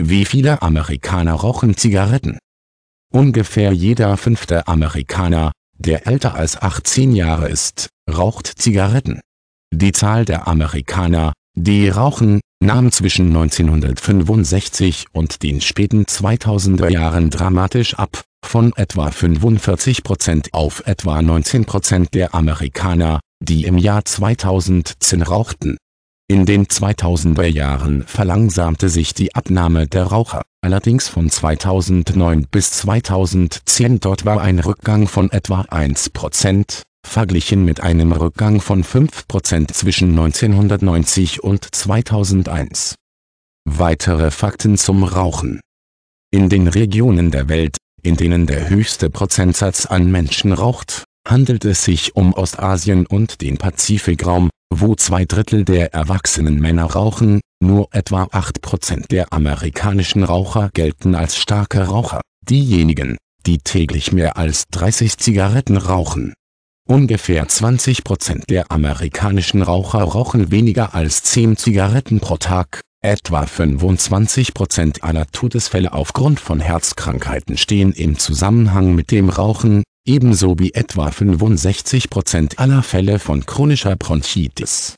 Wie viele Amerikaner rauchen Zigaretten? Ungefähr jeder fünfte Amerikaner, der älter als 18 Jahre ist, raucht Zigaretten. Die Zahl der Amerikaner, die rauchen, nahm zwischen 1965 und den späten 2000er Jahren dramatisch ab, von etwa 45% Prozent auf etwa 19% Prozent der Amerikaner, die im Jahr 2010 rauchten in den 2000er Jahren verlangsamte sich die Abnahme der Raucher, allerdings von 2009 bis 2010 dort war ein Rückgang von etwa 1%, verglichen mit einem Rückgang von 5% zwischen 1990 und 2001. Weitere Fakten zum Rauchen. In den Regionen der Welt, in denen der höchste Prozentsatz an Menschen raucht, handelt es sich um Ostasien und den Pazifikraum, wo zwei Drittel der erwachsenen Männer rauchen, nur etwa 8% der amerikanischen Raucher gelten als starke Raucher. Diejenigen, die täglich mehr als 30 Zigaretten rauchen. Ungefähr 20% der amerikanischen Raucher rauchen weniger als 10 Zigaretten pro Tag. Etwa 25% aller Todesfälle aufgrund von Herzkrankheiten stehen im Zusammenhang mit dem Rauchen ebenso wie etwa 65 Prozent aller Fälle von chronischer Bronchitis